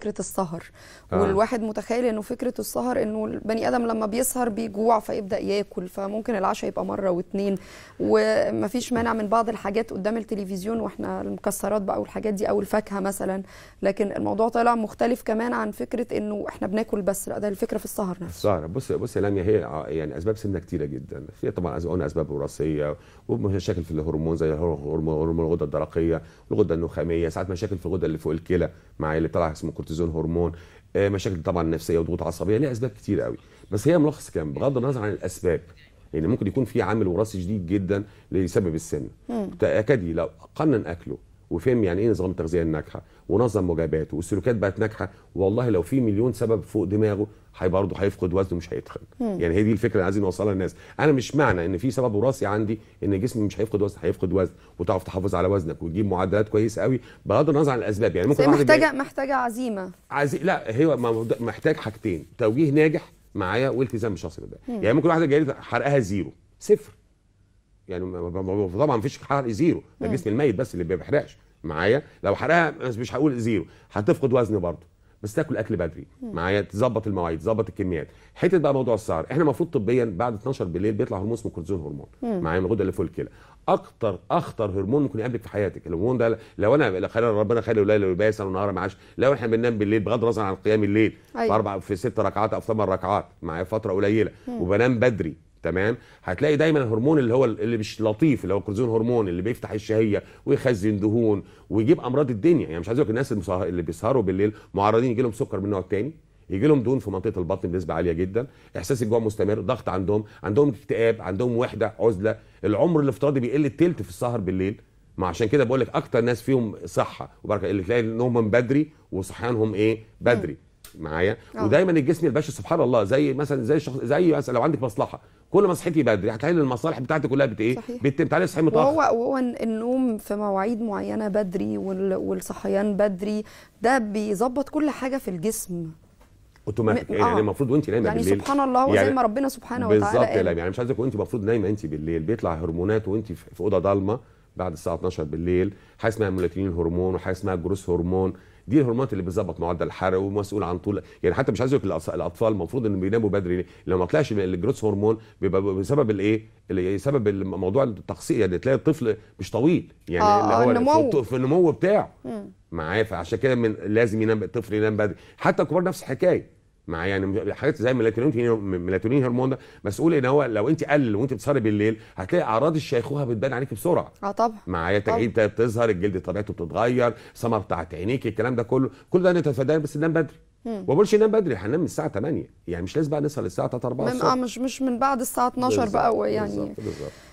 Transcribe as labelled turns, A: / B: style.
A: فكره السهر آه. والواحد متخيل انه فكره السهر انه البني ادم لما بيسهر بيجوع فيبدا ياكل فممكن العشاء يبقى مره واثنين ومفيش مانع من بعض الحاجات قدام التلفزيون واحنا المكسرات بقى والحاجات دي او الفاكهه مثلا لكن الموضوع طالع مختلف كمان عن فكره انه احنا بناكل بس لا ده الفكره في السهر نفسه
B: السهر بص بص يا لميا هي يعني اسباب سمنه كتيره جدا في طبعا قلنا اسباب وراثيه ومشاكل في الهرمون زي هرمون الغده الدرقيه الغده النخاميه ساعات مشاكل في الغده اللي فوق الكلى مع اللي طالع اسمه كورتيزون هرمون آه، مشاكل طبعا نفسيه وضغوط عصبيه ليها اسباب كتير قوي بس هي ملخص كام بغض النظر عن الاسباب لان يعني ممكن يكون في عامل وراثي شديد جدا لسبب السن تاكدي لو قنن اكله وفهم يعني ايه نظام التغذيه الناجحه ونظم وجباته والسلوكات بقت ناجحه والله لو في مليون سبب فوق دماغه هي برضه هيفقد وزنه مش هيتخن يعني هي دي الفكره اللي عايزين نوصلها للناس انا مش معنى ان في سبب وراثي عندي ان جسمي مش هيفقد وزن هيفقد وزن وتعرف تحافظ على وزنك وتجيب معدلات كويسه قوي بغض النظر عن الاسباب يعني ممكن محتاجه
A: محتاجه عزيمه
B: عزي... لا هي محتاج حاجتين توجيه ناجح معايا والتزام بالشخص ده يعني ممكن واحده جايه حرقها زيرو صفر يعني طبعا مفيش حرق زيرو ده جسم الميت بس اللي ما بيحرقش معايا لو حرقها مش هقول زيرو هتفقد وزن برضه بس تاكل اكل بدري معايا تظبط المواعيد تظبط الكميات حته بقى موضوع السهر احنا المفروض طبيا بعد 12 بالليل بيطلع هرمون اسمه كورتيزون هرمون معايا من الغده اللي فوق الكلى اكتر اخطر هرمون ممكن يقابلك في حياتك الهرمون ده لو انا خلي ربنا خلي الليل لباسا ونهار معاش لو احنا بننام بالليل بغض النظر عن قيام الليل أيوة. في اربع في ست ركعات او ثمان ركعات معايا فتره قليله وبنام بدري تمام هتلاقي دايما الهرمون اللي هو اللي مش لطيف اللي هو الكورتيزون هرمون اللي بيفتح الشهيه ويخزن دهون ويجيب امراض الدنيا يعني مش عايز اقول الناس اللي بيسهروا بالليل معرضين يجي لهم سكر من نوع الثاني يجي لهم دهون في منطقه البطن بنسبه عاليه جدا احساس الجوع مستمر ضغط عندهم عندهم اكتئاب عندهم وحده عزله العمر الافتراضي بيقل التلت في السهر بالليل ما عشان كده بقول لك اكتر ناس فيهم صحه وبركه اللي تلاقي نومهم بدري وصحيانهم ايه بدري معايا آه. ودايما الجسم البشري سبحان الله زي مثلا زي الشخص زي مثلا لو عندك مصلحه كل ما صحيتي بدري هتلاقي المصالح بتاعتك كلها بت ايه بتعالي صحي متاخر وهو
A: وهو النوم في مواعيد معينه بدري والصحيان بدري ده بيظبط كل حاجه في الجسم
B: اوتوماتيك إيه، يعني آه. يعني المفروض وانت نايمه يعني بالليل سبحان الله وزي يعني ما ربنا
A: سبحانه وتعالى بالظبط
B: يعني مش عايزك وانت المفروض نايمه انت بالليل بيطلع هرمونات وانت في اوضه ضلمه بعد الساعه 12 بالليل حاجه اسمها ميلاتونين هرمون وحاجه اسمها جروس هرمون دي الهرمونات اللي بتظبط معدل الحرق ومسؤول عن طول يعني حتى مش عايز الاطفال المفروض انهم بيناموا بدري لو ما طلعش الجروس هرمون بيبقى بسبب الايه يعني سبب موضوع التقصير يعني تلاقي الطفل مش طويل يعني آه اللي هو آه، النمو. في النمو بتاعه معاه فعشان كده من لازم ينام الطفل ينام بدري حتى الكبار نفس الحكايه مع يعني حاجات زي الميلاتونين ميلاتونين هرمون ده مسؤول ان هو لو انت قلل وانت بتسهري بالليل هتلاقي اعراض الشيخوخه بتبان عليك بسرعه اه طبعا معايا تعيد بتظهر الجلد طبيعته بتتغير سمر بتاعت عينيك الكلام ده كله كل ده نتفاداه بس ننام بدري ما بقولش ننام بدري هننام الساعه 8 يعني مش لازم بقى نصحى للساعه 3 4 الصبح آه،
A: مش مش من بعد الساعه 12 بقى يعني بالظبط
B: بالظبط